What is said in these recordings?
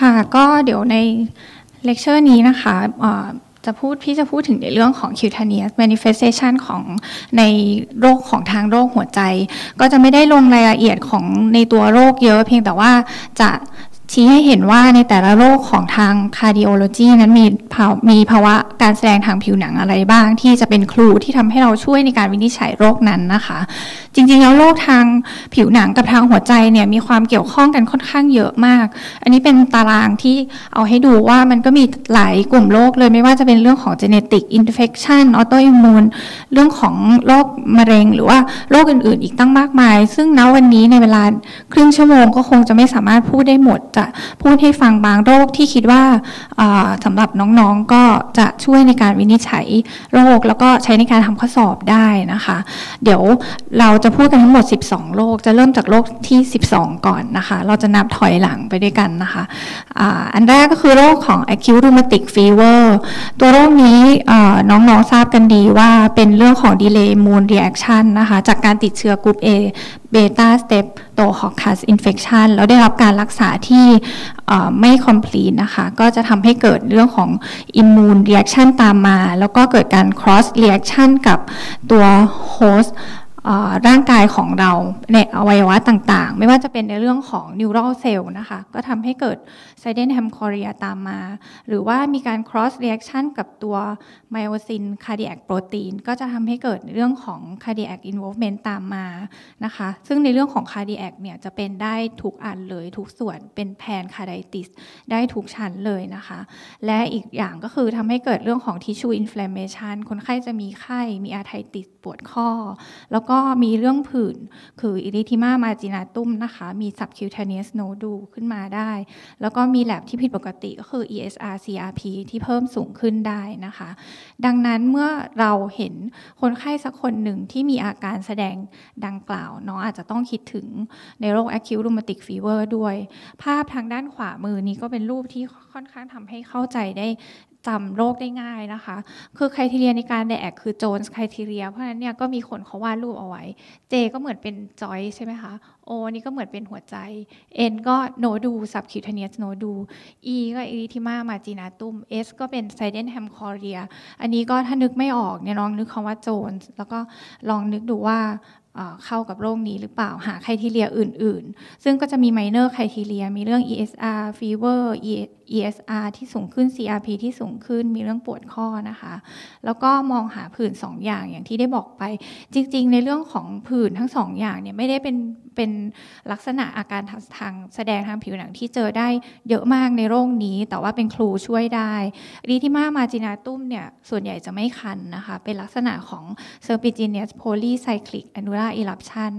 ค่ะก็เดี๋ยวในเลคเชอร์นี้นะคะจะพูดพี่จะพูดถึงในเรื่องของ cutaneous manifestation ของในโรคของทางโรคหัวใจ ก็จะไม่ได้ลงรายละเอียดของในตัวโรคเยอะ เพียงแต่ว่าจะชี้ให้เห็นว่าในแต่ละโรคของทางคาร์ดิโอโลจีนั้นมีมีภาวะการแสดงทางผิวหนังอะไรบ้างที่จะเป็นครูที่ทำให้เราช่วยในการวินิจฉัยโรคนั้นนะคะ จริงๆแล้วโรคทางผิวหนังกับทางหัวใจเนี่ยมีความเกี่ยวข้องกันค่อนข้างเยอะมาก อันนี้เป็นตารางที่เอาให้ดูว่ามันก็มีหลายกลุ่มโรคเลยไม่ว่าจะเป็นเรื่องของ genetic infection autoimmune เรื่องของโรคมะเร็งหรือว่าโรคอื่นๆอีกตั้งมากมาย ซึ่งณวันนี้ในเวลาครึ่งชั่วโมงก็คงจะไม่สามารถพูดได้หมดจะพูดให้ฟังบางโรคที่คิดว่าสำหรับน้องๆก็จะช่วยในการวินิจฉัยโรคแล้วก็ใช้ในการทำข้อสอบได้นะคะ เดี๋ยวเราจะพูดกันทั้งหมด 12 โรค จะเริ่มจากโรคที่ 12 ก่อนนะคะ เราจะนับถอยหลังไปด้วยกันนะคะอันแรกก็คือโรคของ acute rheumatic fever ตัวโรคนี้น้องๆทราบกันดีว่าเป็นเรื่องของ delay immune reaction นะคะจากการติดเชื้อกลุ่ม A เบต้าสเตปโตฮอคัสอินเฟคชันแล้วได้รับการรักษาที่ไม่คอมพลีทนะคะ ก็จะทำให้เกิดเรื่องของอิมมูนเรีแอคชันตามมา แล้วก็เกิดการครอสเรีแอคชันกับตัวโฮสตร่างกายของเราในอวัยวะต่างๆ ไม่ว่าจะเป็นในเรื่องของนิวโรเซลล์นะคะก็ทำให้เกิดไซเดนแฮมคอรี r e ตามมา หรือว่ามีการ cross reaction กับตัวไโอซินคาร์ดิแอกโปรตีนก็จะทำให้เกิดเรื่องของคาร์ดิแอ n อินเว m เมนตามมานะคะ ซึ่งในเรื่องของร์ดิแอกเนี่ยจะเป็นได้ทุกอันเลยทุกส่วนเป็นพนคาร์ดิติสได้ทุกชั้นเลยนะคะ และอีกอย่างก็คือทำให้เกิดเรื่องของทิชชูอินฟลามเมชันคนไข้จะมีไข้มีอา t h r i t ปวดข้อแล้วก็มีเรื่องผื่น คืออิริทิมามาจินาตุ้มนะคะ มี subcutaneous node ดูขึ้นมาได้ แล้วก็มีแลบที่ผิดปกติ ก็คือ ESR CRP ที่เพิ่มสูงขึ้นได้นะคะ ดังนั้นเมื่อเราเห็นคนไข้สักคนหนึ่งที่มีอาการแสดงดังกล่าวเนาะอาจจะต้องคิดถึงในโรค acute rheumatic fever ด้วย ภาพทางด้านขวามือนี้ก็เป็นรูปที่ค่อนข้างทำให้เข้าใจได้จำโรคได้ง่ายนะคะ คือคุณทีเรียในการแดกคือโจนส์คุณทีเรีย เพราะฉะนั้นเนี่ยก็มีคนเขาวาดรูปเอาไว้เจก็เหมือนเป็นจอยใช่ไหมคะ โอนี่ก็เหมือนเป็นหัวใจ N ก็โนดูสับคิวเทเนียสโนดู E ก็อิริทิมามาจีนาตุม S ก็เป็นไซเดนแฮมคอเรีย อันนี้ก็ถ้านึกไม่ออกเนี่ยลองนึกคำว่าโจนส์แล้วก็ลองนึกดูว่าเข้ากับโรคนี้หรือเปล่าหาไครทีเรียอื่นๆ ซึ่งก็จะมีไมเนอร์ไครทีเรียมีเรื่อง ESR Fever ESR ที่สูงขึ้น CRP ที่สูงขึ้นมีเรื่องปวดข้อนะคะ แล้วก็มองหาผื่น2ออย่างอย่างที่ได้บอกไป จริงๆ ในเรื่องของผื่นทั้ง2ออย่างเนี่ย ไม่ได้เป็นเป็นลักษณะอาการทางแสดงทางผิวหนังที่เจอได้เยอะมากในโรคนี้แต่ว่าเป็นครูช่วยได้ดีที่มามาจินาตุ้มเนี่ยส่วนใหญ่จะไม่คันนะคะ เป็นลักษณะของเซอร์ปิจิเนสโพลีไซคลิกอนูราอิลับชัน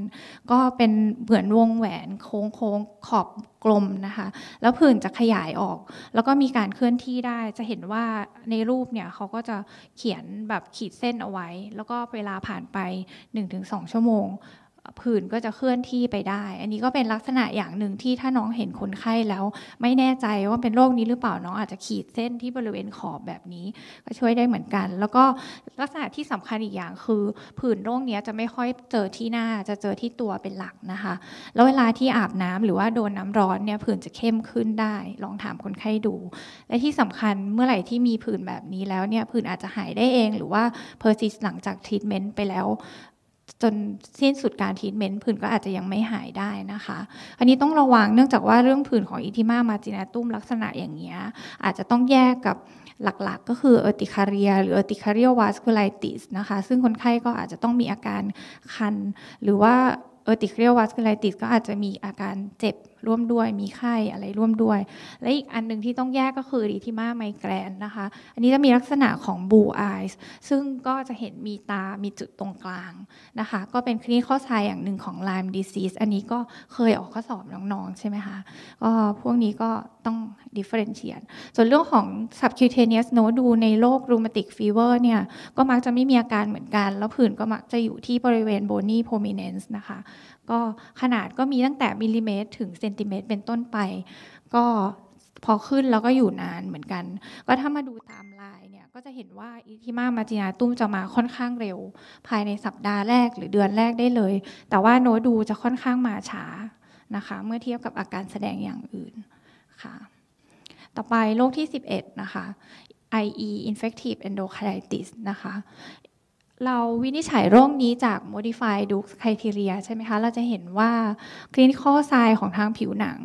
ก็เป็นเหมือนวงแหวนโค้งโค้งขอบกลมนะคะแล้วผื่นจะขยายออก แล้วก็มีการเคลื่อนที่ได้จะเห็นว่าในรูปเนี่ยเขาก็จะเขียนแบบขีดเส้นเอาไว้ แล้วก็เวลาผ่านไป 1-2 ชั่วโมงผื่นก็จะเคลื่อนที่ไปได้ อันนี้ก็เป็นลักษณะอย่างหนึ่งที่ถ้าน้องเห็นคนไข้แล้ว ไม่แน่ใจว่าเป็นโรคนี้หรือเปล่าน้องอาจจะขีดเส้นที่บริเวณขอบแบบนี้ ก็ช่วยได้เหมือนกัน แล้วก็ลักษณะที่สำคัญอีกอย่างคือ ผื่นโรคนี้จะไม่ค่อยเจอที่หน้าจะเจอที่ตัวเป็นหลักนะคะ แล้วเวลาที่อาบน้ำหรือว่าโดนน้าร้อนเนี่ยผื่นจะเข้มขึ้นได้ ลองถามคนไข้ดู และที่สำคัญเมื่อไหร่ที่มีผื่นแบบนี้แล้วเนี่ยผื่นอาจจะหายได้เองหรือว่าเพอร์ซิสหลังจากทรีทเมนต์ไปแล้วจนสิ้นสุดการทีทเมนต์ผื่นก็อาจจะยังไม่หายได้นะคะอันนี้ต้องระวังเนื่องจากว่าเรื่องผื่นของอิทิมามาจินาตุ้มลักษณะอย่างเงี้ยอาจจะต้องแยกกับหลักๆ ก็คือเอติคาเรียหรือเอติคาเรียวาสคูไลติสนะคะซึ่งคนไข้ก็อาจจะต้องมีอาการคันหรือว่าเอติคาเรียวาสคูไลติสก็อาจจะมีอาการเจ็บร่วมด้วยมีไข้อะไรร่วมด้วย และอีกอันหนึ่งที่ต้องแยกก็คือดิทิมาไมแกรนนะคะอันนี้จะมีลักษณะของบูไอส์ซึ่งก็จะเห็นมีตามีจุดตรงกลางนะคะ ก็เป็นคลินิคข้อชายอย่างหนึ่งของไลม์ดีซีสอันนี้ก็เคยออกข้อสอบน้องๆใช่ไหมคะก็พวกนี้ก็ต้องดิเฟอเรนเชียนส่วนเรื่องของ subcutaneous node ดูในโรครูมาติกฟีเวอร์เนี่ยก็มักจะไม่มีอาการเหมือนกันแล้วผื่นก็มักจะอยู่ที่บริเวณโบนี่โพมิเนนซ์นะคะก็ขนาดก็มีตั้งแต่มิลลิเมตร ถึงเซนติเมตร เป็นต้นไป ก็พอขึ้นแล้วก็อยู่นานเหมือนกัน ก็ถ้ามาดูตามลายเนี่ยก็จะเห็นว่าอิทิมามาจินาตุ้มจะมาค่อนข้างเร็ว ภายในสัปดาห์แรกหรือเดือนแรกได้เลย แต่ว่าโนดูจะค่อนข้างมาช้านะคะเมื่อเทียบกับอาการแสดงอย่างอื่นค่ะต่อไปโรคที่ 11นะคะ IE infective endocarditis นะคะเราวินิจฉัยโรคนี้จาก modify d u k e criteria ใช่ไหมคะเราจะเห็นว่า clinical sign ของทางผิวหนัง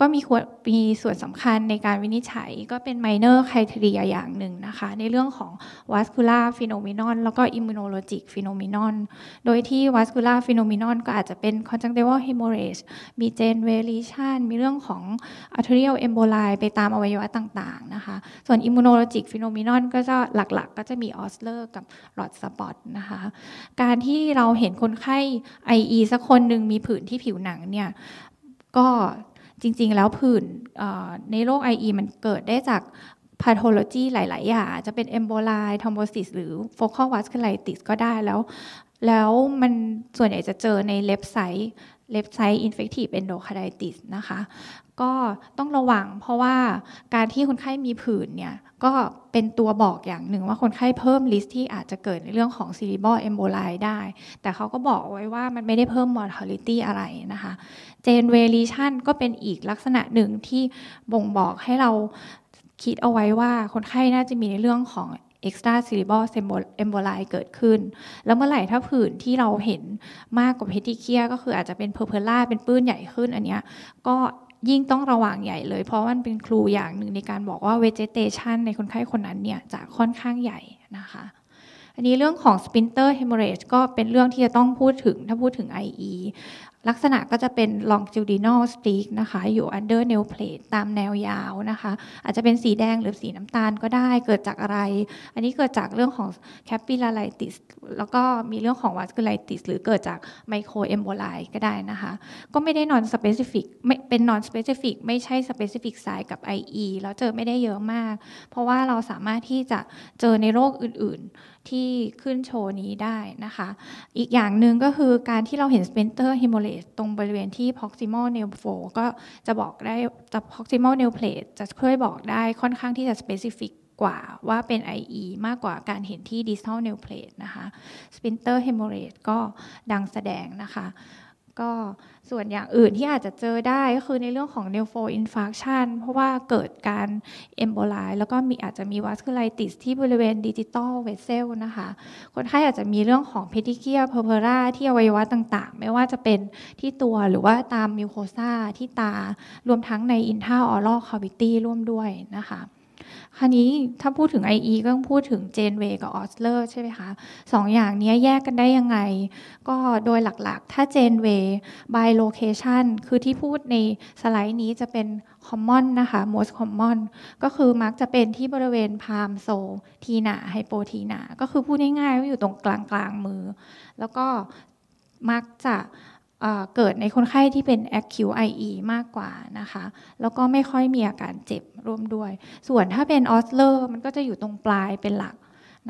ก็มีมีส่วนสำคัญในการวินิจฉัยก็เป็น minor criteria อย่างหนึ่งนะคะในเรื่องของ vascular phenomenon แล้วก็ immunologic phenomenon โดยที่ vascular phenomenon ก็อาจจะเป็น conjunctival hemorrhage มี gen variation มีเรื่องของ arterial emboli ไปตามอวัยวะต่างๆนะคะส่วน immunologic phenomenon ก็จะหลักๆก็จะมี Osler กับ r o d spot นะคะการที่เราเห็นคนไข้ไอเอสักคนหนึ่งมีผื่นที่ผิวหนังเนี่ยก็จริงๆแล้วผื่นในโรคไอเอมันเกิดได้จากพาโทโลจีหลายๆอย่างจะเป็นเอมโบไลทอมโบซิสหรือโฟคอลวัสคไลติสก็ได้แล้ว แล้วมันส่วนใหญ่จะเจอในเล็บไซต์เล f ไซ i d e infective e n d o c a r d i t i นะคะก็ต้องระวังเพราะว่าการที่คนไข้มีผื่นเนี่ยก็เป็นตัวบอกอย่างหนึ่งว่าคนไข้เพิ่มลิสที่อาจจะเกิดในเรื่องของซีรีบอลเอมโบไลได้ แต่เขาก็บอกไว้ว่ามันไม่ได้เพิ่มมอร์ทอลิตี้อะไรนะคะเจนเวลิชันก็เป็นอีกลักษณะหนึ่งที่บ่งบอกให้เราคิดเอาไว้ว่าคนไข้น่าจะมีในเรื่องของ extra cerebral emboli เกิดขึ้น แล้วเมื่อไหร่ถ้าผื่นที่เราเห็นมากกว่าเพทิเคียก็คืออาจจะเป็นเพอร์เพล่าเป็นปื้นใหญ่ขึ้นอันเนี้ยก็ยิ่งต้องระวังใหญ่เลยเพราะมันเป็นครูอย่างหนึ่งในการบอกว่าเวจเตชันในคนไข้คนนั้นเนี่ยจะค่อนข้างใหญ่นะคะ อันนี้เรื่องของสปินเตอร์เฮมเรจก็เป็นเรื่องที่จะต้องพูดถึงถ้าพูดถึง IE ลักษณะก็จะเป็น longitudinal streak นะคะอยู่ under nail plate ตามแนวยาวนะคะ อาจจะเป็นสีแดงหรือสีน้ำตาลก็ได้เกิดจากอะไร อันนี้เกิดจากเรื่องของ capillaritis แล้วก็มีเรื่องของ vasculitis หรือเกิดจาก microemboli ก็ได้นะคะ ก็ไม่ได้ non specific ไม่เป็น non specific ไม่ใช่ specific สายกับ IE แล้วเจอไม่ได้เยอะมาก เพราะว่าเราสามารถที่จะเจอในโรคอื่น ๆ ที่ขึ้นโชว์นี้ได้นะคะอีกอย่างหนึ่งก็คือการที่เราเห็น splinter h e m o l y plate ตรงบริเวณที่ proximal nail f o l ก็จะบอกได้จะ proximal nail plate จะช่วยบอกได้ค่อนข้างที่จะ specific กว่าว่าเป็น IE มากกว่าการเห็นที่ distal nail plate นะคะ splinter hemorrhage ก็ดังแสดงนะคะก็ส่วนอย่างอื่นที่อาจจะเจอได้ก็คือในเรื่องของ n e ฟโ o i n f a r c t i o n เพราะว่าเกิดการ e m b o l i แล้วก็มีอาจจะมี vasculitis ที่บริเวณ digital vessel นะคะ คนไข้อาจจะมีเรื่องของ p e เ i c ยเพ purpura ที่อวัยวะต่างๆ ไม่ว่าจะเป็นที่ตัวหรือว่าตามมิวโคซาที่ตารวมทั้งใน intraoral cavity ร่วมด้วยนะคะคราวนี้ถ้าพูดถึง IE ก็ต้องพูดถึงเจนเวกับออสเลอร์ใช่ไหมคะสองอย่างนี้แยกกันได้ยังไง ก็โดยหลักๆ ถ้าเจนเว by location คือที่พูดในสไลด์นี้จะเป็น common นะคะ most common ก็คือมักจะเป็นที่บริเวณพามโซทีนาไฮโปทีนาก็คือพูดง่ายๆว่าอยู่ตรงกลางกลางมือ แล้วก็มักจะเกิดในคนไข้ที่เป็น acute IE มากกว่านะคะ แล้วก็ไม่ค่อยมีอาการเจ็บร่วมด้วย ส่วนถ้าเป็นออสเลอร์มันก็จะอยู่ตรงปลายเป็นหลัก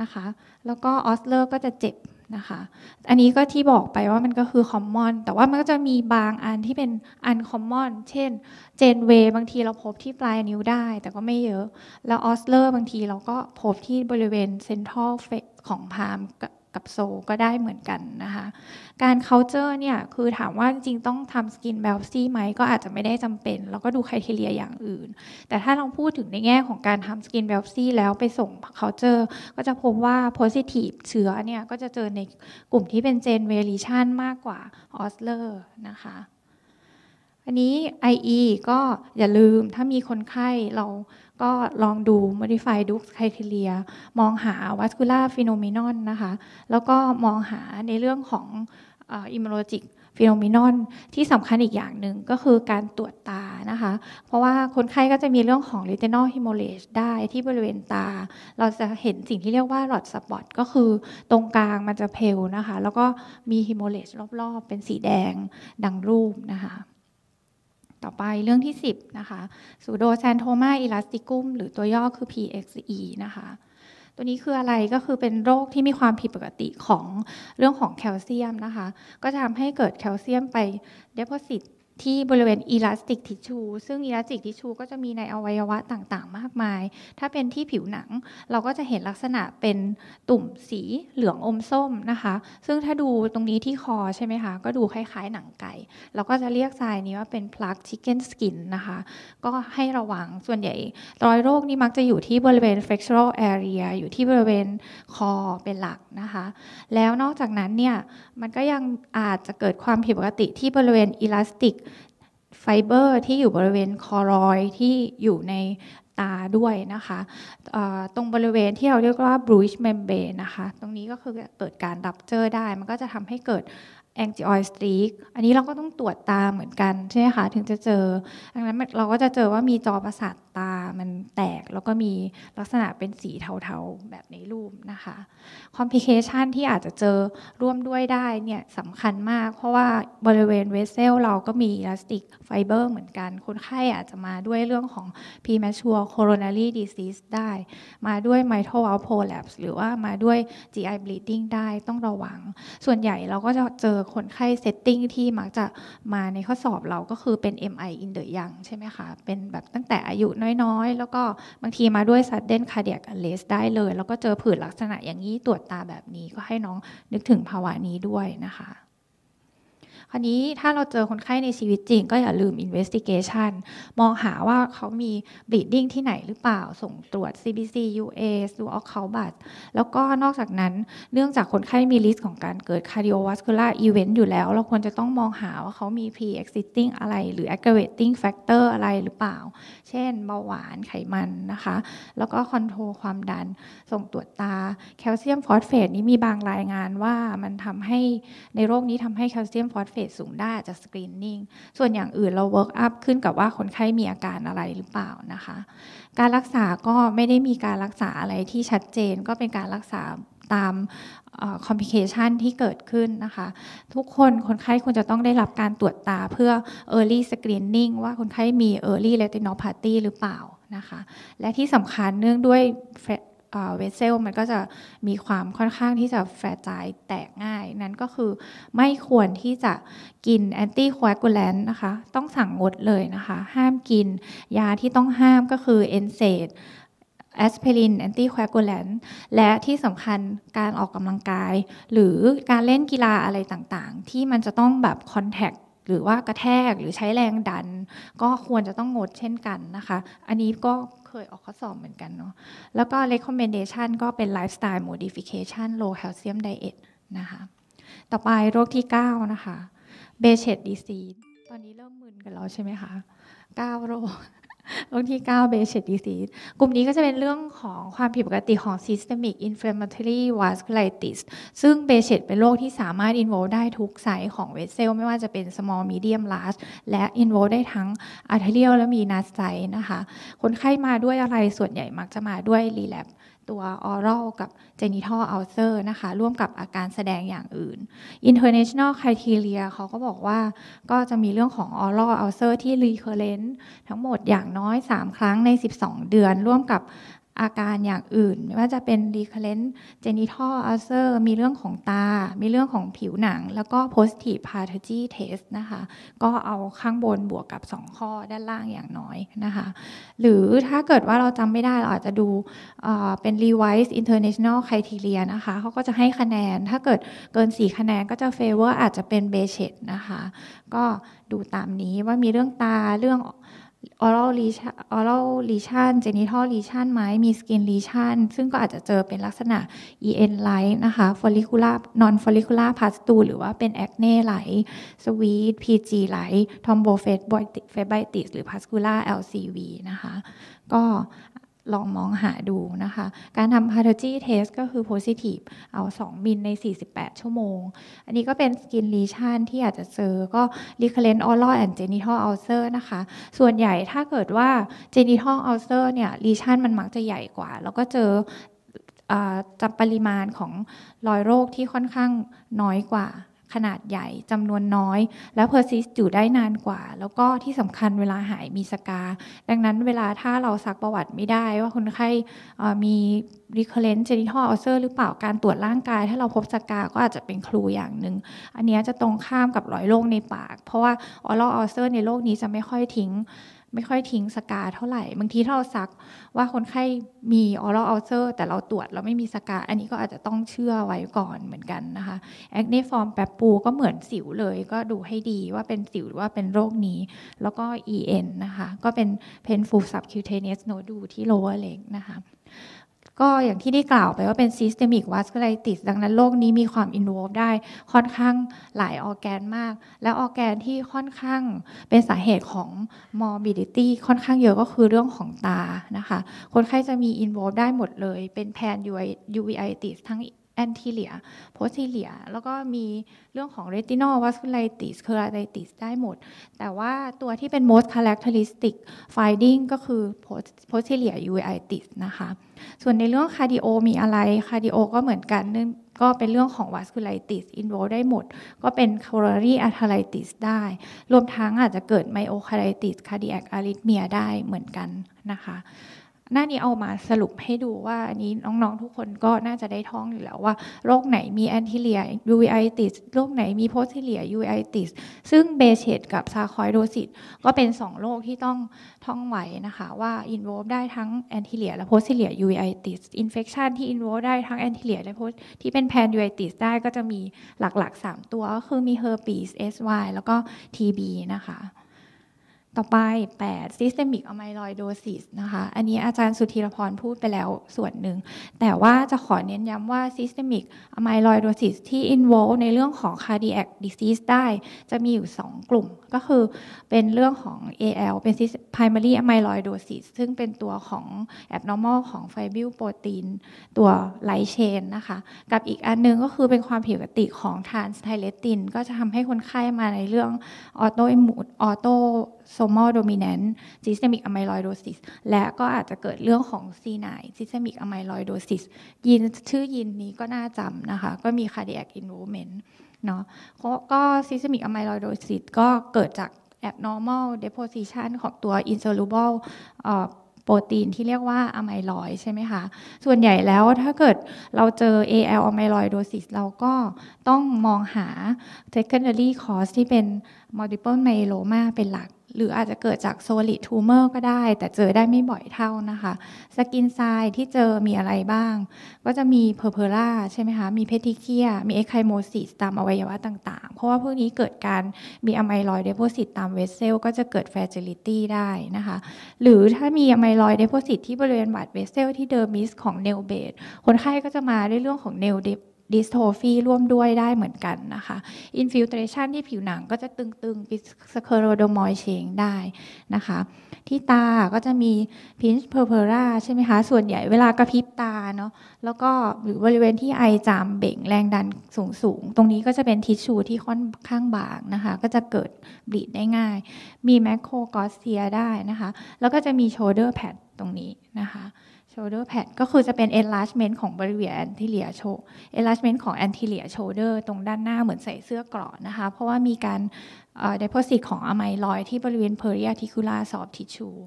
นะคะ แล้วก็ออสเลอร์ก็จะเจ็บนะคะ อันนี้ก็ที่บอกไปว่ามันก็คือคอมมอนแต่ว่ามันก็จะมีบางอันที่เป็นอันคอมมอนเช่นเจนเวบางทีเราพบที่ปลายนิ้วได้ แต่ก็ไม่เยอะ แล้วออสเลอร์บางทีเราก็พบที่บริเวณเซนทรัลเฟของพามกับโซก็ได้เหมือนกันนะคะ การเค l t u r e เนี่ยคือถามว่าจริงต้องทำสกินแบลซี่ไหม ก็อาจจะไม่ได้จำเป็น แล้วก็ดูคุณทีเรียอย่างอื่น แต่ถ้าเราพูดถึงในแง่ของการทำสกินแบลซี่แล้วไปส่งเ c u เจอร์ก็จะพบว่า positive เชื้อเนี่ย ก็จะเจอในกลุ่มที่เป็นเจนเวลิชันมากกว่าออสเลอร์นะคะ อันนี้ IE ก็อย่าลืมถ้ามีคนไข้เราก็ลองดู modify Dux criteria มองหา vascular phenomenon นะคะ แล้วก็มองหาในเรื่องของ immunologic phenomenon ที่สำคัญอีกอย่างหนึ่งก็คือการตรวจตา นะคะ เพราะว่าคนไข้ก็จะมีเรื่องของ retinal hemorrhage ได้ที่บริเวณตา เราจะเห็นสิ่งที่เรียกว่าหลอดสปอตก็คือตรงกลางมันจะเพลนะคะ แล้วก็มี hemorrhage รอบ ๆ เป็นสีแดง ดังรูปนะคะต่อไปเรื่องที่ 10นะคะสูโดแซนโทมาอิลาสติกุม หรือตัวย่อคือ PXE นะคะ ตัวนี้คืออะไรก็คือเป็นโรคที่มีความผิดปกติของเรื่องของแคลเซียมนะคะ ก็จะทำให้เกิดแคลเซียมไปเดพอสิตที่บริเวณอีลาสติกทิชชูซึ่งอีลาสติกทิชชูก็จะมีในอวัยวะต่างๆ มากมาย ถ้าเป็นที่ผิวหนังเราก็จะเห็นลักษณะเป็นตุ่มสีเหลืองอมส้มนะคะ ซึ่งถ้าดูตรงนี้ที่คอใช่ไหมคะก็ดูคล้ายๆหนังไก่ เราก็จะเรียกทรายนี้ว่าเป็นพลักชิคเก้นสกินนะคะก็ให้ระวังส่วนใหญ่รอยโรคนี้มักจะอยู่ที่บริเวณ flexural area อยู่ที่บริเวณคอ เป็นหลักนะคะ แล้วนอกจากนั้นเนี่ยมันก็ยังอาจจะเกิดความผิดปกติที่บริเวณอีลาสติกไฟเบอร์ที่อยู่บริเวณคอรอย ที่อยู่ในตาด้วยนะคะตรงบริเวณที่เราเรียกว่า b ร u i s h membrane นะคะตรงนี้ก็คือเกิดการรับเจอได้มันก็จะทำให้เกิด angioid streak อันนี้เราก็ต้องตรวจตาเหมือนกันใช่ไหมคะถึงจะเจอดังนั้นเราก็จะเจอว่ามีจอประสาทามันแตกแล้วก็มีลักษณะเป็นสีเทาๆแบบในรูปนะคะ คอมพิเคชันที่อาจจะเจอร่วมด้วยได้เนี่ยสำคัญมาก เพราะว่าบริเวณเวสเซลเราก็มีอลาสติกไฟเบอร์เหมือนกัน คนไข้อาจจะมาด้วยเรื่องของ premature coronary disease ได้ มาด้วย mitral v a l v ล prolapse หรือว่ามาด้วย GI bleeding ได้ต้องระวัง ส่วนใหญ่เราก็จะเจอคนไข้เซตติ้งที่มักจะมาในข้อสอบเราก็คือเป็น MI in the young ใช่ไหมคะเป็นแบบตั้งแต่อายุน้อยน้อยๆแล้วก็บางทีมาด้วยซัดเดนคาเดียกเลสได้เลย แล้วก็เจอผื่นลักษณะอย่างนี้ตรวจตาแบบนี้ก็ให้น้องนึกถึงภาวะนี้ด้วยนะคะ คราวนี้ถ้าเราเจอคนไข้ในชีวิตจริง ก็อย่าลืม investigation มองหาว่าเขามี bleeding ที่ไหนหรือเปล่าส่งตรวจ CBC UA ดูออกเขาบั d แล้วก็นอกจากนั้นเนื่องจากคนไข้มี list ของการเกิด cardiovascular event อยู่แล้ว เราควรจะต้องมองหาว่าเขามี pre-existing อะไรหรือ aggravating factor อะไรหรือเปล่าเช่นเบาหวานไขมันนะคะ แล้วก็คอนโทรลความดันส่งตรวจตาแคลเซียมฟอสเฟตนี้มีบางรายงานว่ามันทำให้ในโรคนี้ทำให้แคลเซียมฟอสเฟตสูงได้จากสกรีนนิ่งส่วนอย่างอื่นเราเวิร์กอัพขึ้นกับว่าคนไข้มีอาการอะไรหรือเปล่านะคะ การรักษาก็ไม่ได้มีการรักษาอะไรที่ชัดเจนก็เป็นการรักษาตามคอมพิเคชันที่เกิดขึ้นนะคะ ทุกคนคนไข้ควรจะต้องได้รับการตรวจตาเพื่อ Early Screening ว่าคนไข้มี Early Retinopathy หรือเปล่านะคะ และที่สำคัญเนื่องด้วยเวสเซลมันก็จะมีความค่อนข้างที่จะแฟรจายแตกง่าย นั้นก็คือไม่ควรที่จะกินแอนตี้ควอกูแลนต์นะคะต้องสั่งงดเลยนะคะห้ามกินยาที่ต้องห้ามก็คือเอนเซดแอสเพรินแอนตี้แควโกแลนและที่สำคัญการออกกำลังกาย หรือการเล่นกีฬาอะไรต่างๆ ที่มันจะต้องแบบคอนแทคหรือว่ากระแทกหรือใช้แรงดัน ก็ควรจะต้องงดเช่นกันนะคะ อันนี้ก็เคยออกข้อสอบเหมือนกันเนาะแล้วก็ recommendation ก็เป็น lifestyle modification low calcium diet นะคะต่อไปโรคที่9นะคะ b e c h e t disease ตอนนี้เริ่มมึนกันแล้วใช่ไหมคะ9โรคโรคที่9 b a s h d i s e a s e กลุ่มนี้ก็จะเป็นเรื่องของความผิดปกติของ systemic inflammatory vasculitis ซึ่ง b a s h d เป็นโรคที่สามารถ involve ได้ทุกไซส์ของ vessel ไม่ว่าจะเป็น small medium large และ involve ได้ทั้ง arterial และมีนาไซส์นะคะคนไข้มาด้วยอะไรส่วนใหญ่มักจะมาด้วย relapse ตัว oral กับ genital ulcer นะคะ ร่วมกับอาการแสดงอย่างอื่น international criteria เขาก็บอกว่าก็จะมีเรื่องของ oral ulcer ที่ recurrent ทั้งหมดอย่างน้อย 3 ครั้งใน 12 เดือนร่วมกับอาการอย่างอื่นไม่ว่าจะเป็น r e ลนต์เจนิทัลอัลเซอร์มีเรื่องของตา มีเรื่องของผิวหนัง แล้วก็โพสติฟพาเ a t h o l o นะคะ ก็เอาข้างบนบวกกับ 2 ข้อด้านล่างอย่างน้อยนะคะ หรือถ้าเกิดว่าเราจำไม่ได้ เราอาจจะดูเป็น revise international criteria นะคะเขาก็จะให้คะแนนถ้าเกิดเกิน4คะแนนก็จะเฟเวอร์อาจจะเป็นเบเชตนะคะก็ดูตามนี้ว่ามีเรื่องตาเรื่องออร่าลีชันออรัลลีชันเจนิทัลลีชันไหมมีสกินลีชันซึ่งก็อาจจะเจอเป็นลักษณะ EN ไลท์นะคะฟอลิคูล่านอนฟอลิคูล่าพาสตูหรือว่าเป็นแอคเน่ไลท์สวีทจีไลท์ทอมโบเฟสบอยติสไบติสหรือพาสคูล่าเอลซีวีนะคะก็ลองมองหาดูนะคะ การทำ pathology test ก็คือ positive เอา 2 มิลใน 48 ชั่วโมง อันนี้ก็เป็น skin lesion ที่อาจจะเจอ ก็ recurrent oral and genital ulcer นะคะ ส่วนใหญ่ถ้าเกิดว่า genital ulcer เนี่ย lesion มันมักจะใหญ่กว่า แล้วก็เจอจำปริมาณของรอยโรคที่ค่อนข้างน้อยกว่าขนาดใหญ่จำนวนน้อย และเพอร์ซิสอยู่ได้นานกว่า แล้วก็ที่สำคัญเวลาหายมีสกาดังนั้นเวลาถ้าเราซักประวัติไม่ได้ ว่าคนไข้มี recurrent genital ulcer หรือเปล่าการตรวจร่างกาย ถ้าเราพบสกา ก็อาจจะเป็นครูอย่างหนึ่งอันนี้จะตรงข้ามกับรอยโรคในปาก เพราะว่า oral ulcer ในโรคนี้จะไม่ค่อยทิ้งไม่ค่อยทิ้งสกาเท่าไหร่บางทีถ้าเราซัก ว่าคนไข้มีออรัลอัลเซอร์แต่เราตรวจเราไม่มีสกาอันนี้ก็อาจจะต้องเชื่อไว้ก่อนเหมือนกันนะคะแอคเนฟอร์มแปปูก็เหมือนสิวเลยก็ดูให้ดีว่าเป็นสิวหรือว่าเป็นโรคนี้ แล้วก็ EN นะคะก็เป็นเพนฟู l s บค c u t ท n e สโ s nodule ที่ lower leg นะคะก็อย่างที่ได้กล่าวไปว่าเป็น systemic vasculitis ดังนั้นโรคนี้มีความ involve ได้ค่อนข้างหลายออแกนมาก และออแกนที่ค่อนข้างเป็นสาเหตุของ morbidity ค่อนข้างเยอะก็คือเรื่องของตานะคะ คนไข้จะมี involve ได้หมดเลยเป็นแพน uveitis ทั้งแอนทีเลียโพสทีเลียแล้วก็มีเรื่องของเรตินอวัสคุลไลติสคลาไลติสได้หมด แต่ว่าตัวที่เป็น most characteristic finding ก็คือโพสทีเลียยูไอติสนะคะส่วนในเรื่องคาร์ดิโอมีอะไรคาร์ดิโอก็เหมือนกันนก็เป็นเรื่องของวัสคุลไลติสอินโวได้หมด ก็เป็นคคร์รีอาร์ทไลติสได้ รวมทั้งอาจจะเกิดไมโอคาร์ไลติสคาร์ดิแอคอาริทเมียได้เหมือนกันนะคะหน้านี้เอามาสรุปให้ดูว่าอันนี้น้องๆทุกคนก็น่าจะได้ท่องอยู่แล้วว่าโรคไหนมีแอนทิเลีย uveitis โรคไหนมีโพสทิเลีย uveitis ซึ่งเบเชตกับซาคอยโดซิตก็เป็น 2โรคที่ต้องท่องไว้นะคะ ว่าอินโวลได้ทั้งแอนทิเลีย และโพสทิเลีย uveitis อินเฟคชันที่อินโวลได้ทั้งแอนทิเลียและโพสที่เป็นแพน uveitis ได้ก็จะมีหลักๆ 3 ตัวก็คือมีเฮ h e r ส e s sy แล้วก็ tb นะคะต่อไป 8 systemic amyloidosis นะคะ อันนี้อาจารย์สุธีรพรพูดไปแล้วส่วนหนึ่ง แต่ว่าจะขอเน้นย้ำว่า systemic amyloidosis ที่ involve ในเรื่องของ cardiac disease ได้ จะมีอยู่ 2 กลุ่ม ก็คือ เป็นเรื่องของ AL เป็น primary amyloidosis ซึ่งเป็นตัวของ abnormal ของ fibril protein ตัว light chain นะคะ กับอีกอันนึงก็คือเป็นความผิดปกติของ trans t h y r e t i n ก็จะทำให้คนไข้มาในเรื่อง auto immune auto โซมอลโดมิเนนต์ซิสเตมิกอะไมลอยโดซิสและก็อาจจะเกิดเรื่องของซี C9 ซิสเตมิกอะไมลอยโดซิสยีนชื่อยีนนี้ก็น่าจำนะคะก็มีคาร์ดิแอคอินโวเมนต์เนาะก็ซิสเตมิกอะไมลอยโดซิสก็เกิดจากแอบนอร์มอลเดโพ i ิชันของตัวอ i n s o ลู b l ลโปรตีนที่เรียกว่าอะไมลอยใช่ไหมคะส่วนใหญ่แล้วถ้าเกิดเราเจอ AL อะไมลอยโดซิสเราก็ต้องมองหา secondary cause ที่เป็น multiple myeloma เป็นหลักหรืออาจจะเกิดจากโลิ l ทูเมอร์ก็ได้แต่เจอได้ไม่บ่อยเท่านะคะสกินไซที่เจอมีอะไรบ้าง ก็จะมีเพอร์เพล่าใช่ไหมคะมีเพทิเคียมีเอ็กไคโมซิสตามอวัยวะต่างๆ เพราะว่าพวกนี้เกิดการมีอะไมลอยเดโพซิตตามเวสเซลก็จะเกิดแฟชิลิตี้ได้นะคะหรือถ้ามีอะไมลอยเดโพซิตที่บริเวณบาดเวสเซลที่เดอร์มิสของเนลเบดคนไข้ก็จะมาด้วยเรื่องของเนลเดดิสโทฟีร่วมด้วยได้เหมือนกันนะคะอินฟิลเทรชันที่ผิวหนังก็จะตึงๆปิสเคโรโดมอยเชงได้นะคะ ที่ตาก็จะมีพินช์เพอร์เพราใช่ไหมคะ ส่วนใหญ่เวลากระพริบตาเนาะ แล้วก็บริเวณที่ไอจามเบ่งแรงดันสูงๆ ตรงนี้ก็จะเป็นทิชชูที่ค่อนข้างบางนะคะ ก็จะเกิดบีดได้ง่าย มีแมคโครกอสเซียได้นะคะ แล้วก็จะมีโชเดอร์แพดตรงนี้นะคะ shoulder pad ก็คือจะเป็น enlargement ของบริเวณ anterior s h o enlargement ของ anterior shoulder ตรงด้านหน้าเหมือนใส่เสื้อกรอดนะคะเพราะว่ามีการ deposit ของอะไมลอยที่บริเวณ periarticular soft tissue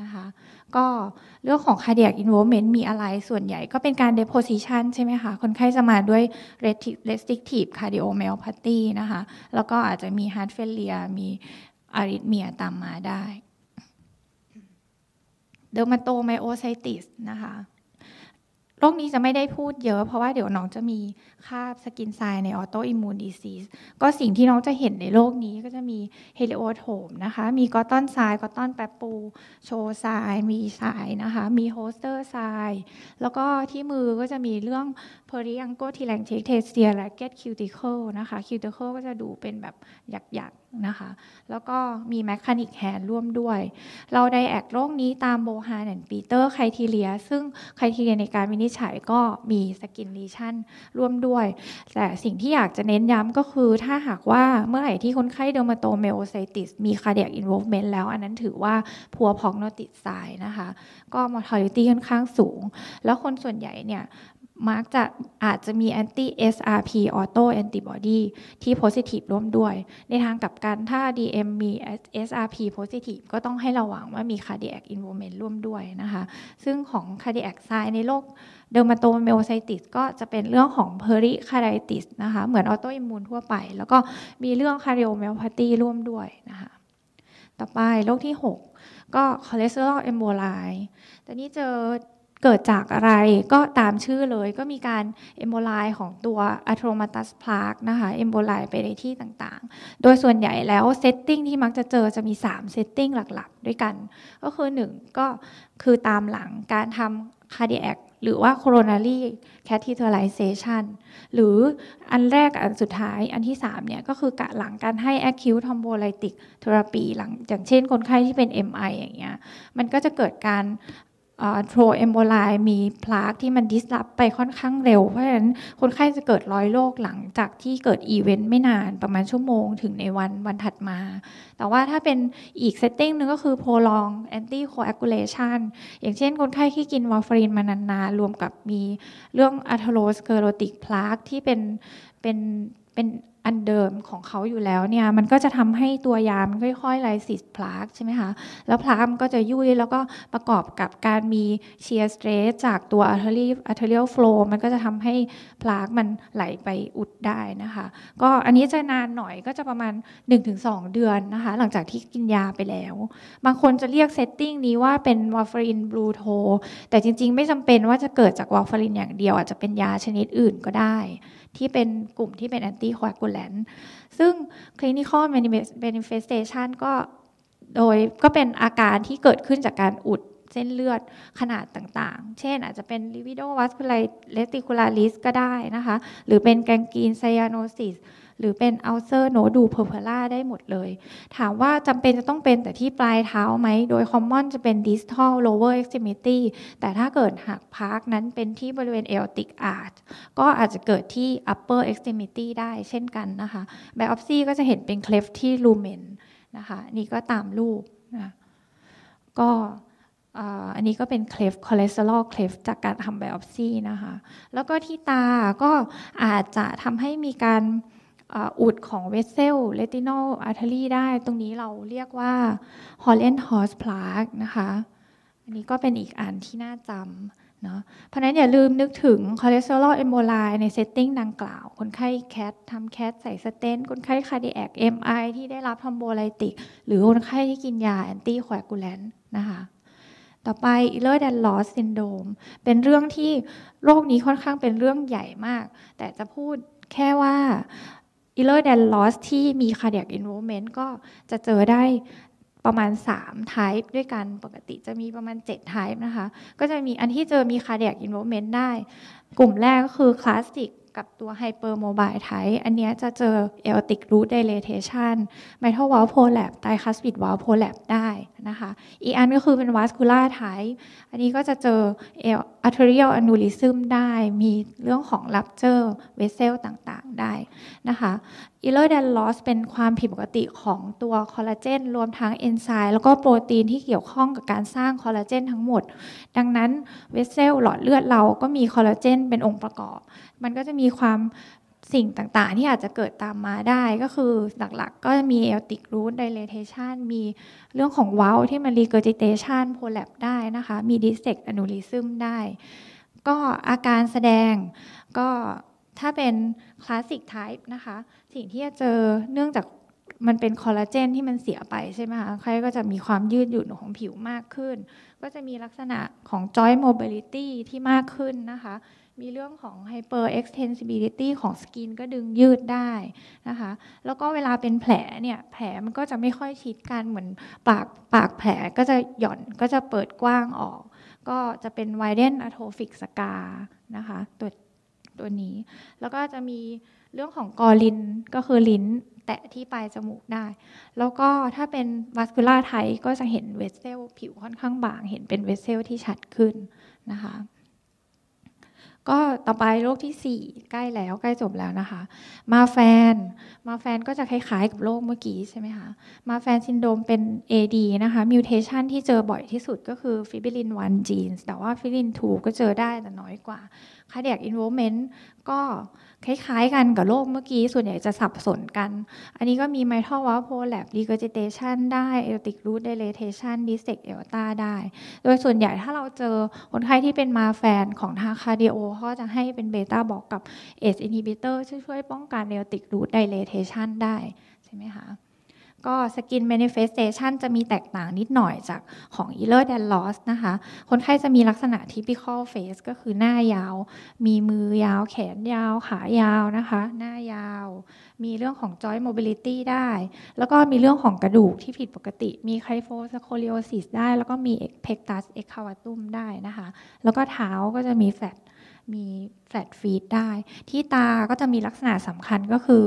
นะคะก็เรื่องของ cardiac involvement มีอะไรส่วนใหญ่ ก็เป็นการ deposition ใช่ไหมคะคนไข้จะมาด้วย restrictive cardiomyopathy นะคะแล้วก็อาจจะมี heart failure มีอาริทเมียตามมาได้เดอร์มาโตไมโอไซติสนะคะ โรคนี้จะไม่ได้พูดเยอะ เพราะว่าเดี๋ยวน้องจะมีคาบสกินไซน์ในออโตอิมมูนดีซีสก็สิ่งที่น้องจะเห็นในโรคนี้ก็จะมีเฮลิโอโทมนะคะมีกอตอนไซน์กอตอนแปปูโชไซน์มีไซน์นะคะมีโฮสเตอร์ไซน์แล้วก็ที่มือก็จะมีเรื่อง p o r i a n g o t i l a n g t e t e s t i a และ get cuticle นะคะ cuticle ก็จะดูเป็นแบบหยักๆนะคะ แล้วก็มีแมค n น c กแ n d ร่วมด้วยเราได้แอกโรคนี้ตามโบฮานแลนปีเตอร์ไคทีเรียซึ่งไคทีเรียในการวินิจฉัยก็มีสกินลีชั่นร่วมด้วยแต่สิ่งที่อยากจะเน้นย้ำก็คือถ้าหากว่าเมื่อไหร่ที่คนไข้เดอร์มาโตเมโอไซติสมีคาเดียกอินวเมนต์แล้วอันนั้นถือว่าพัวพองโนติดสายนะคะก็มอร์ทอลิตี้ค่อนข้างสูง แล้วคนส่วนใหญ่เนี่ยมักจะอาจจะมี anti SRP auto antibody ที่ positive ร่วมด้วยในทางกลับกันถ้า DM มี SRP positive ก็ต้องให้ระวังว่ามี cardiac involvement ร่วมด้วยนะคะซึ่งของ cardiac sign ในโรค dermatomyositis ก็จะเป็นเรื่องของ pericarditis นะคะเหมือน auto immune ทั่วไปแล้วก็มีเรื่อง cardiomyopathy ร่วมด้วยนะคะต่อไปโรคที่ 6 ก็ cholesterol emboli แต่นี้เจอเกิดจากอะไรก็ตามชื่อเลยก็มีการเอมโบไลของตัวอะโทรมาตัสพลาคนะคะเอมโบไลไปในที่ต่างๆ โดยส่วนใหญ่แล้วเซตติ้งที่มักจะเจอจะมี3เซตติ้งหลักๆด้วยกัน ก็คือ 1ก็คือตามหลังการทำคาร์ดิแอคหรือว่า c o r นารีแคท t เทอร์ไลเซชันหรืออันแรกอันสุดท้ายอันที่3เนี่ยก็คือกะหลังการให้ acute thrombolytic therapy หลัง อย่างเช่น คนไข้ที่เป็น MI อย่างเงี้ยมันก็จะเกิดการโทรเอมโบไลมีพลาคที่มันดิสลอบไปค่อนข้างเร็ว เพราะฉะนั้นคนไข้จะเกิดร้อยโรคหลังจากที่เกิดอีเวนต์ไม่นานประมาณชั่วโมงถึงในวันวันถัดมา แต่ว่าถ้าเป็นอีกเซตติ้งนึ่งก็คือโพลองแอนตี้โคแอ u ูเลชันอย่างเช่น คนไข้ที่กินวอร์ฟารินมานานๆ รวมกับมีเรื่องอัทโ r o s c l e r o t i c plaque ที่เป็นเป็นเป็นอันเดิมของเขาอยู่แล้วเนี่ยมันก็จะทำให้ตัวยามันค่อยๆไลซิสพลาสใช่ไหมคะแล้วพลาสมันก็จะยุ่ยแล้วก็ประกอบกับการมีเชียร์สเตรสจากตัวอัลเทอรี่อัลเทอเรียลโฟล์มันก็จะทำให้พลาสมันไหลไปอุดได้นะคะก็อันนี้จะนานหน่อยก็จะประมาณ 1-2 เดือนนะคะหลังจากที่กินยาไปแล้วบางคนจะเรียกเซตติ้งนี้ว่าเป็นวอลฟารินบลูโทแต่จริง ๆ ไม่จำเป็นว่าจะเกิดจากวอลฟารินอย่างเดียวอาจจะเป็นยาชนิดอื่นก็ได้ที่เป็นกลุ่มที่เป็นแอนตี้คอร์กูแลนซึ่ง c l ิ n i c a l m a n ิ f เฟสเทชันก็โดยก็เป็นอาการที่เกิดขึ้นจากการอุดเส้นเลือดขนาดต่างๆ เช่น อาจจะเป็นลิิววโด l i v i d เลติคูลาริสก็ได้นะคะหรือเป็นแกงกีนไซยาโนซิสหรือเป็นเอาลเซอร์โนดูเพอร์เพล่าได้หมดเลย ถามว่าจำเป็นจะต้องเป็นแต่ที่ปลายเท้าไหม โดยคอมมอนจะเป็นดิสทัลโลเวอร์เอ็กซิมิตี้ แต่ถ้าเกิดหากพาร์กนั้นเป็นที่บริเวณเอลติกอาร์ตก็อาจจะเกิดที่อัปเปอร์เอ็กซิมิตี้ได้เช่นกันนะคะแบออฟซี่ก็จะเห็นเป็นเคลฟที่ลูเมนนะคะ นี่ก็ตามรูปนะ ก็อันนี้ก็เป็นเคลฟคอเลสเตอรอลเคลฟจากการทำไบออปซีนะคะ แล้วก็ที่ตาก็อาจจะทำให้มีการอุดของเวสเซลเลติโนอาร์เทรีได้ ตรงนี้เราเรียกว่าฮอลเลนฮอสพลา plaque นะคะ อันนี้ก็เป็นอีกอันที่น่าจำเนาะเพราะนั้นอย่าลืมนึกถึงคอเลสเตอรอลเอมโบไลในเซตติ้งดังกล่าว คนไข้แคททำแคทใส่สเตนคนไข้คาร์ดิแอคเอ็มไอที่ได้รับทอมโบไลติก หรือคนไข้ที่กินยาแอนตี้คอกูแลนนะคะต่อไปเล e r d a ดนลอสซินโดมเป็นเรื่องที่โรคนี้ค่อนข้างเป็นเรื่องใหญ่มาก แต่จะพูดแค่ว่า Iller t h a n Loss ที่มี cardiac involvement ก็จะเจอได้ประมาณ 3 type ด้วยกัน ปกติจะมีประมาณ 7 type นะคะ ก็จะมีอันที่เจอมี cardiac involvement ได้ กลุ่มแรกก็คือ classic กับตัวไฮเปอร์โมบายไทอันนี้จะเจอเอลติกรูทเดเลเทชันไมทัลวอลโพลแลบไตคัสปิดวอลโพลแลบได้นะคะอีอันก็คือเป็นวาสคูล่าไทอันนี้ก็จะเจอเอลอัตเทอรียลอนูริซึมได้มีเรื่องของลับเจอเวสเซลต่างๆได้นะคะอิเลอร์แดนลอสเป็นความผิดปกติของตัวคอลลาเจนรวมทั้งเอนไซม์แล้วก็โปรตีนที่เกี่ยวข้องกับการสร้างคอลลาเจนทั้งหมด ดังนั้นเวสเซลหลอดเลือดเราก็มีคอลลาเจนเป็นองค์ประกอบ มันก็จะมีความสิ่งต่างๆ ที่อาจจะเกิดตามมาได้ ก็คือหลักๆก็มีเอลติกรูทไดเลเทชันมีเรื่องของเวาที่มันรีเกอร์จิเตชันโพลับได้นะคะ มีดิสเซกอนูริซึมได้ ก็อาการแสดงก็ถ้าเป็นคลาสสิกไทป์นะคะสิ่งที่จะเจอเนื่องจากมันเป็นคอลลาเจนที่มันเสียไปใช่ไหมคะ ใครก็จะมีความยืดหยุ่นของผิวมากขึ้น ก็จะมีลักษณะของ joint mobility ที่มากขึ้นนะคะ มีเรื่องของ hyper extensibility ของสกินก็ดึงยืดได้นะคะ แล้วก็เวลาเป็นแผลเนี่ยแผลมันก็จะไม่ค่อยชิดกันเหมือนปากปากแผลก็จะหย่อนก็จะเปิดกว้างออก ก็จะเป็น widen atrophic scar นะคะตัวตัวนี้ แล้วก็จะมีเรื่องของกอลินก็คือลิ้นแตะที่ปลายจมูกได้ แล้วก็ถ้าเป็นวัสคูล่าไทก็จะเห็นเวสเซลผิวค่อนข้างบาง เห็นเป็นเวสเซลที่ชัดขึ้นนะคะก็ต่อไปโรคที่ 4 ใกล้แล้วใกล้จบแล้วนะคะ มาแฟนมาแฟนก็จะคล้ายๆกับโรคเมื่อกี้ใช่ไหมคะมาแฟนซินโดมเป็น AD นะคะมิวเทชันที่เจอบ่อยที่สุดก็คือฟิบิลิน1จีนแต่ว่าฟิบิลิน2ก็เจอได้แต่น้อยกว่าคาเดียกอินโวเมนต์ก็คล้ายๆกันกับโรคเมื่อกี้ส่วนใหญ่จะสับสนกัน อันนี้ก็มีไมทัลวัลโพแลบดีเกอร์เจิเตชันได้เอลติกรูทเดเลเทชันดิเซกเอลตาได้ โดยส่วนใหญ่ถ้าเราเจอคนไข้ที่เป็นมาแฟนของทางคาร์ดิโอเขาจะให้เป็นเบต้าบอกกับเอสอินฮิบิเตอร์ช่วยป้องกันเอลติกรูทไดเลเทชันได้ใช่ไหมคะก็สกินเมนิเฟสเตชันจะมีแตกต่างนิดหน่อยจากของอีเลอร์แดนลอสนะคะ คนไข้จะมีลักษณะที่พิคอลเฟสก็คือหน้ายาว มีมือยาว แขนยาว ขายาวนะคะหน้ายาว มีเรื่องของจอยม t m o ลิตี้ได้ แล้วก็มีเรื่องของกระดูกที่ผิดปกติมี k y โฟสโคลิโอซิสได้ แล้วก็มีเกพัสเอ็กคา u a ตุมได้นะคะแล้วก็เท้าก็จะมีแฟตมีแฟลตฟีดได้ ที่ตาก็จะมีลักษณะสำคัญก็คือ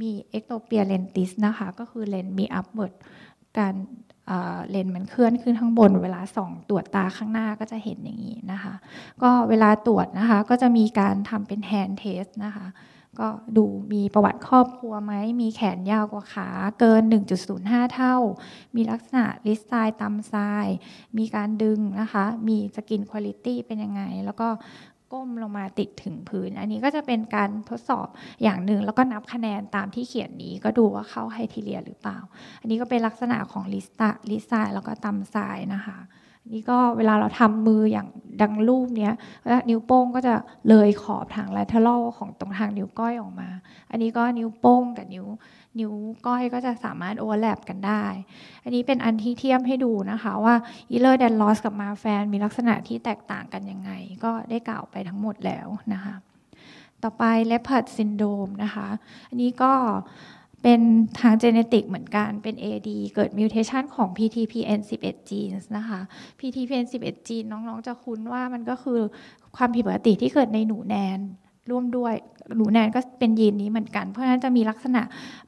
มีเอ็กโตเปียเลนติสนะคะ ก็คือเลนมีอัพเวิร์ดการเลนมันเคลื่อนขึ้นข้างบน เวลาส่องตรวจตาข้างหน้าก็จะเห็นอย่างนี้นะคะ ก็เวลาตรวจนะคะ ก็จะมีการทำเป็นแฮนด์เทสนะคะ ก็ดูมีประวัติครอบครัวไหม มีแขนยาวกว่าขาเกิน 1.05 เท่า มีลักษณะลิสไซต์ามไซมีการดึงนะคะมีสกินคุณลิตี้เป็นยังไงแล้วก็้มลงมาติดถึงพื้นอันนี้ก็จะเป็นการทดสอบอย่างหนึ่งแล้วก็นับคะแนนตามที่เขียนนี้ก็ดูว่าเข้าไฮทีเรียหรือเปล่า อันนี้ก็เป็นลักษณะของลิสตาลิสไซแล้วก็ตำายนะคะนนี่ก็เวลาเราทำมืออย่างดังรูปเนี้ยนิ้วโป้งก็จะเลยขอบทางลาเทอรัลของตรงทางนิ้วก้อยออกมา อันนี้ก็นิ้วโป้งกับนิ้วนิ้วก้อยก็จะสามารถโอเวอร์แลปกันได้ อันนี้เป็นอันที่เทียบให้ดูนะคะว่าอีเลอร์แดนลอสกับมาแฟนมีลักษณะที่แตกต่างกันยังไง ก็ได้กล่าวไปทั้งหมดแล้วนะคะ ต่อไปเลพาร์ดซินโดมนะคะ อันนี้ก็เป็นทางเจเนติกเหมือนกันเป็น AD เกิดมิวเทชันของ PTPN11 จีนนะคะ PTPN11 จีนน้องๆจะคุ้นว่ามันก็คือความผิดปกติที่เกิดในหนูแนนร่วมด้วยหนูแนนก็เป็นยีนนี้เหมือนกันเพราะฉะนั้นจะมีลักษณะ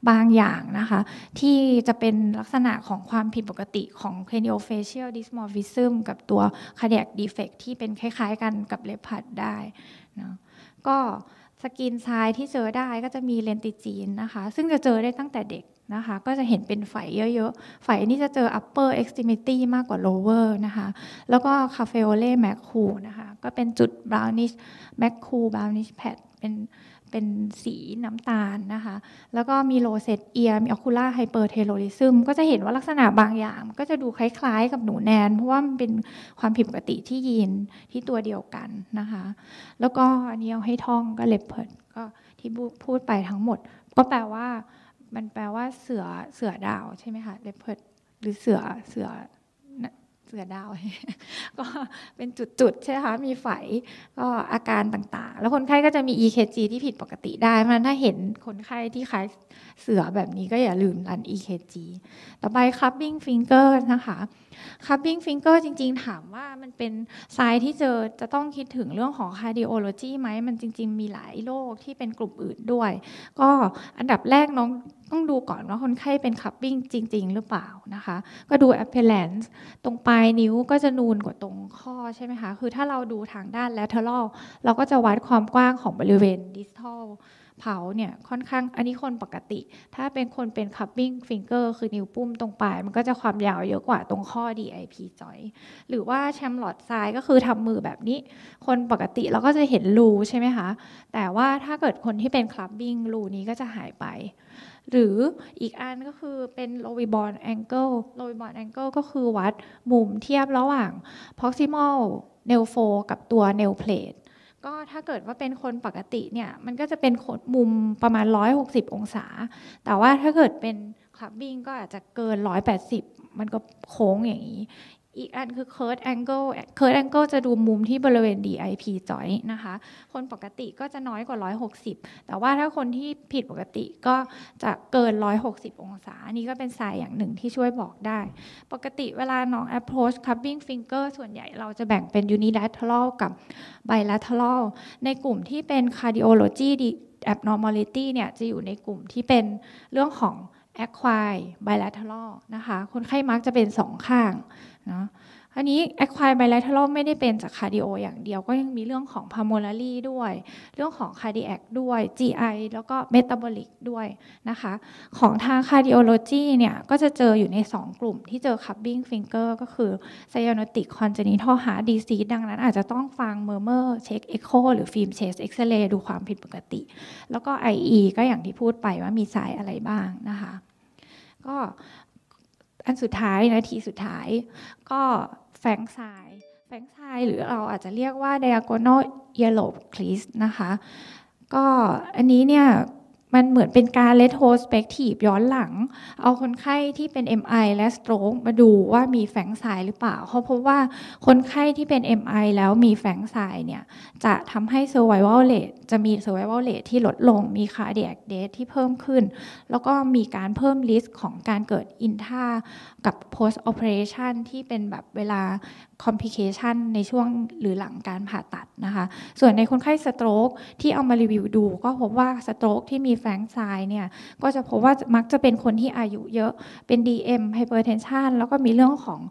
บางอย่างนะคะที่จะเป็นลักษณะของความผิดปกติของ craniofacial dysmorphism กับตัว cardiac defect ที่เป็นคล้ายๆกันกับเล o p a r ได้นะก็สกินทรายที่เจอได้ก็จะมีเลนติจีนนะคะ ซึ่งจะเจอได้ตั้งแต่เด็กนะคะก็จะเห็นเป็นไฝเยอะๆไฝนี่จะเจอ upper extremity มากกว่า lower นะคะแล้วก็ c a f e o l e m a c ูนะคะก็เป็นจุด brownish m a c ู brownish pad เป็นเป็นสีน้ำตาลนะคะ แล้วก็มีโลเซตเอียมีออคูล่าไฮเปอร์เทโลริซึม ก็จะเห็นว่าลักษณะบางอย่างก็จะดูคล้าย ๆ กับหนูแนนเพราะว่ามันเป็นความผิดปกติที่ยีนที่ตัวเดียวกันนะคะ แล้วก็อันนี้เอาให้ท่องก็เลปเพิร์ดก็ที่พูดไปทั้งหมดก็แปลว่ามันแปลว่าเสือเสือดาวใช่ไหมคะเลปเพิร์ดหรือเสือเสือเสือดาวก็เป็นจุดๆ ใช่ไหมคะมีไฝก็อาการต่างๆ แล้วคนไข้ก็จะมี EKG ที่ผิดปกติได้ เพราะันถ้าเห็นคนไข้ที่คล้ายเสือแบบนี้ก็อย่าลืมรัน EKG ต่อไปคัพปิ้งฟิงเกอร์นะคะคัพปิ้งฟิงเกอร์จริงๆ ถามว่ามันเป็นไซายที่เจอจะต้องคิดถึงเรื่องของคาร์ดิโอโลจีไหมมันจริง ๆ มีหลายโรคที่เป็นกลุ่มอื่นด้วย ก็อันดับแรกน้องต้องดูก่อนว่าคนไข้เป็นคัพปิ้งจริง ๆ หรือเปล่านะคะ ก็ดูแอปเปเลนส์ตรงปลายนิ้วก็จะนูนกว่าตรงข้อใช่ไหมคะคือถ้าเราดูทางด้านลเทอรัลเราก็จะวัดความกว้างของบริเวณดิสทัลเผาเนี่ยค่อนข้างอันนี้คนปกติ ถ้าเป็นคนเป็นคัพปิ้งฟิงเกอร์คือนิ้วปุ้มตรงปลายมันก็จะความยาวเยอะกว่าตรงข้อ DIP จอยหรือว่าแชมหลอดซ้ายก็คือทำมือแบบนี้ คนปกติเราก็จะเห็นรูใช่ไหมคะแต่ว่าถ้าเกิดคนที่เป็นคลับบิ้งรูนี้ก็จะหายไปหรืออีกอันก็คือเป็นโลวิบอลแองเกิลโลวิบอลแองเกิลก็คือวัดมุมเทียบระหว่าง proximal เนลโฟกับตัวเนลเพลทก็ถ้าเกิดว่าเป็นคนปกติเนี่ยมันก็จะเป็นมุมประมาณ160 องศา แต่ว่าถ้าเกิดเป็นคลับบิงก็อาจจะเกิน180 มันก็โค้งอย่างนี้อีกอันคือ curved angle curved angle จะดูมุมที่บริเวณ DIP joint นะคะ คนปกติก็จะน้อยกว่า 160 แต่ว่าถ้าคนที่ผิดปกติก็จะเกิน 160 องศาอันนี้ก็เป็นสายอย่างหนึ่งที่ช่วยบอกได้ ปกติเวลาน้อง approach cupping finger ส่วนใหญ่เราจะแบ่งเป็น unilateral กับ bilateral ในกลุ่มที่เป็น cardiology abnormality เนี่ยจะอยู่ในกลุ่มที่เป็นเรื่องของ acquire bilateral นะคะ คนไข้มักจะเป็นสองข้างนาะอันนี้ acquired bilateral ไม่ได้เป็นจากคาร์ดิโออย่างเดียวก็ยังมีเรื่องของ pulmonary ด้วยเรื่องของ cardiac ด้วย GI แล้วก็ metabolic ด้วยนะคะ ของทาง cardiology เนี่ยก็จะเจออยู่ใน 2 กลุ่มที่เจอ cupping finger ก็คือ cyanotic congenital heart disease ดังนั้นอาจจะต้องฟัง murmur check echo หรือ film chest x-ray ดูความผิดปกติ แล้วก็ IE ก็อย่างที่พูดไปว่ามีสายอะไรบ้างนะคะก็อันสุดท้ายนาทีสุดท้าย ก็แฟงซายแฟงซายหรือเราอาจจะเรียกว่า diagonal e a l o b e crease นะคะก็อันนี้เนี่ยมันเหมือนเป็นการ retrospective ย้อนหลังเอาคนไข้ที่เป็น MI และ stroke มาดูว่ามีแฝงสายหรือเปล่าเขาพบว่าคนไข้ที่เป็น MI แล้วมีแฝงสายเนี่ยจะทำให้ survival rate จะมี survival rate ที่ลดลงมี cardiac death ที่เพิ่มขึ้นแล้วก็มีการเพิ่ม risk ของการเกิด i n t r ากับ post operation ที่เป็นแบบเวลาคอมพิเคชันในช่วงหรือหลังการผ่าตัดนะคะส่วนในคนไข้สโตรกที่เอามารีวิวดูก็พบว่าสโตรกที่มีแฟงซายเนี่ยก็จะพบว่ามักจะเป็นคนที่อายุเยอะเป็น DM Hypertension แล้วก็มีเรื่องของ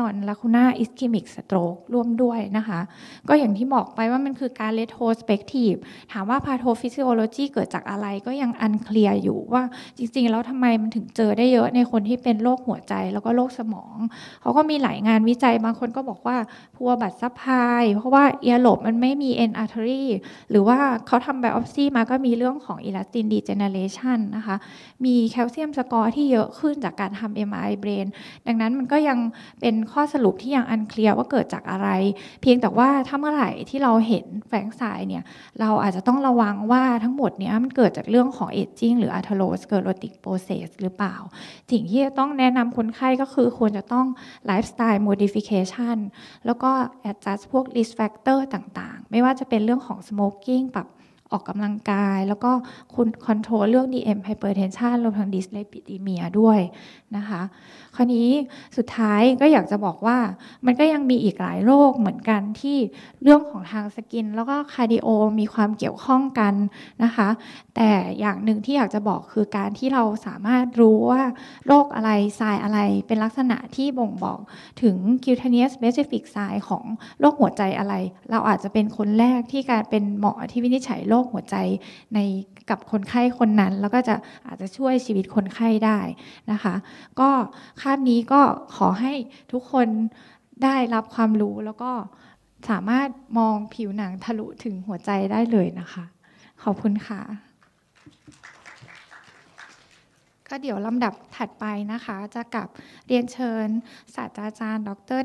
นอนลาคูน่าอิสกิมิกสโตรกร่วมด้วยนะคะ ก็อย่างที่บอกไปว่ามันคือการเลทโฮสเปกทีฟถามว่าพาโทฟิสิโอโลจีเกิดจากอะไรก็ยังอันเคลียร์อยู่ว่าจริง ๆ แล้วทำไมมันถึงเจอได้เยอะในคนที่เป็นโรคหัวใจแล้วก็โรคสมอง เขาก็มีหลายงานวิจัยบางคนก็บอกว่าพัวบัตซับพาย เพราะว่าเอียหลบมันไม่มีเอ็นอาร์เทอรีหรือว่าเขาทำไบออฟซีมาก็มีเรื่องของอิลาสตินดีเจเนเรชันนะคะมีแคลเซียมสกอร์ที่เยอะขึ้นจากการทำเอ็มไอเบรนดังนั้นมันก็ยังเป็นข้อสรุปที่ยังอันเคลียร์ว่าเกิดจากอะไร เพียงแต่ว่าถ้าเมื่อไหร่ที่เราเห็นแฝงสายเนี่ย เราอาจจะต้องระวังว่าทั้งหมดเนี้ยมันเกิดจากเรื่องของเอจจิ้งหรืออัทโรสเกิร์โรติกโปรเซสหรือเปล่า สิ่งที่จะต้องแนะนำคนไข้ก็คือควรจะต้องไลฟ์สไตล์โมดิฟิเคชันแล้วก็แอดจัสพวกิสแฟกเตอร์ต่างๆ ไม่ว่าจะเป็นเรื่องของส m o k i n g ปรับออกกำลังกายแล้วก็คุณคอนโทรลเรื่อง DM hypertension รวมทั้ง dyslipidemia ด้วย นะคะคราวนี้สุดท้ายก็อยากจะบอกว่ามันก็ยังมีอีกหลายโรคเหมือนกันที่เรื่องของทางสกิน แล้วก็คาร์ดิโอมีความเกี่ยวข้องกัน นะคะ แต่อย่างหนึ่งที่อยากจะบอกคือการที่เราสามารถรู้ว่าโรคอะไรทรายอะไร เป็นลักษณะที่บ่งบอกถึง cutaneous specific ทรายของโรคหัวใจอะไร เราอาจจะเป็นคนแรกที่การเป็นหมอที่วินิจฉัยโรคคหัวใจในกับคนไข้คนนั้นแล้วก็จะอาจจะช่วยชีวิตคนไข้ได้นะคะ ก็คาบนี้ก็ขอให้ทุกคนได้รับความรู้แล้วก็สามารถมองผิวหนังทะลุถึงหัวใจได้เลยนะคะ ขอบคุณค่ะก็เดี๋ยวลำดับถัดไปนะคะจะกับเรียนเชิญศาสตราจารย์ ดร